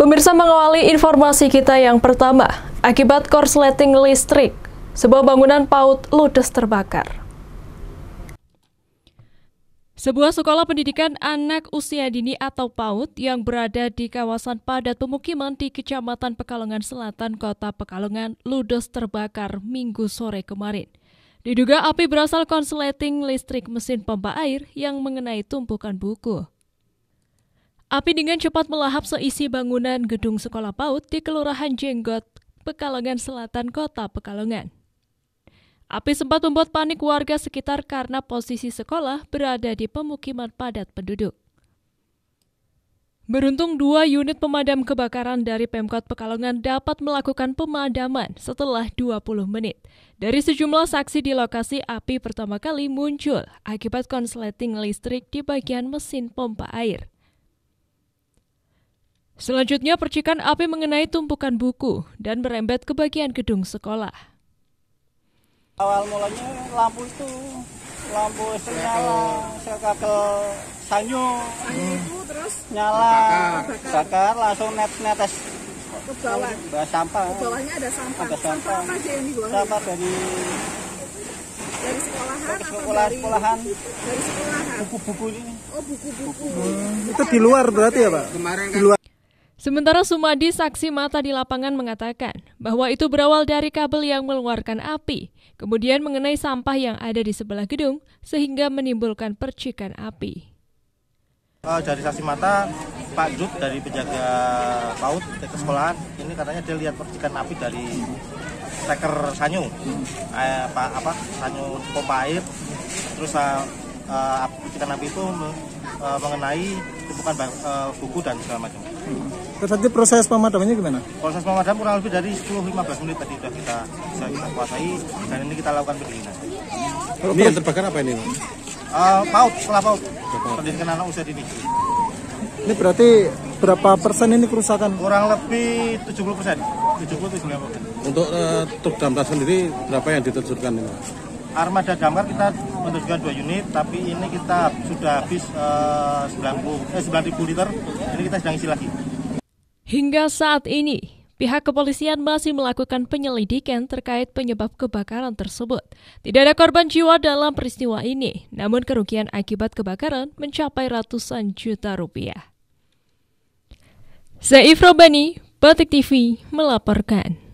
Pemirsa mengawali informasi kita yang pertama, akibat korsleting listrik, sebuah bangunan PAUD ludes terbakar. Sebuah sekolah pendidikan anak usia dini atau PAUD yang berada di kawasan padat pemukiman di Kecamatan Pekalongan Selatan, Kota Pekalongan, ludes terbakar minggu sore kemarin. Diduga api berasal konsleting listrik mesin pompa air yang mengenai tumpukan buku. Api dengan cepat melahap seisi bangunan gedung sekolah PAUD di Kelurahan Jenggot, Pekalongan Selatan, Kota Pekalongan. Api sempat membuat panik warga sekitar karena posisi sekolah berada di pemukiman padat penduduk. Beruntung dua unit pemadam kebakaran dari Pemkot Pekalongan dapat melakukan pemadaman setelah 20 menit. Dari sejumlah saksi di lokasi, api pertama kali muncul akibat konsleting listrik di bagian mesin pompa air. Selanjutnya percikan api mengenai tumpukan buku dan merembet ke bagian gedung sekolah. Awal mulanya lampu itu lampu senyala, nyala, saya ke sanyu, terus nyala, bakar, langsung net netes ke bawah, sampah. Ke bawahnya ada sampah. Ada sampah. sampah apa sih yang dibawa? Sampah dari dari sekolahan dari, sekolahan dari sekolahan buku-buku ini oh buku-buku hmm. itu di luar berarti ya pak kemarin kan di luar Sementara Sumadi saksi mata di lapangan mengatakan bahwa itu berawal dari kabel yang mengeluarkan api, kemudian mengenai sampah yang ada di sebelah gedung sehingga menimbulkan percikan api. Eh, dari saksi mata, Pak Jud dari penjaga laut ke sekolahan, ini katanya dia lihat percikan api dari teker sanyu, eh, apa, apa sanyu pompa air, terus uh, percikan api itu uh, mengenai tumpukan uh, buku dan segala macam. Terus tadi proses pemadamannya gimana? Proses pemadam kurang lebih dari 10-15 menit tadi sudah kita bisa kita kuasai dan ini kita lakukan pendinginan. Ini yang terbakar apa ini? Uh, paut, setelah paut. Pendinginan anak usia dini. Ini berarti berapa persen ini kerusakan? Kurang lebih 70 persen. 70-90 persen. Untuk uh, truk damkar sendiri berapa yang diterjunkan ini? Armada damkar kita menerjunkan dua unit, tapi ini kita sudah habis uh, 90 eh 9000 eh, liter. Ini kita sedang isi lagi. Hingga saat ini, pihak kepolisian masih melakukan penyelidikan terkait penyebab kebakaran tersebut. Tidak ada korban jiwa dalam peristiwa ini, namun kerugian akibat kebakaran mencapai ratusan juta rupiah. Ifro Bani, Batik TV melaporkan.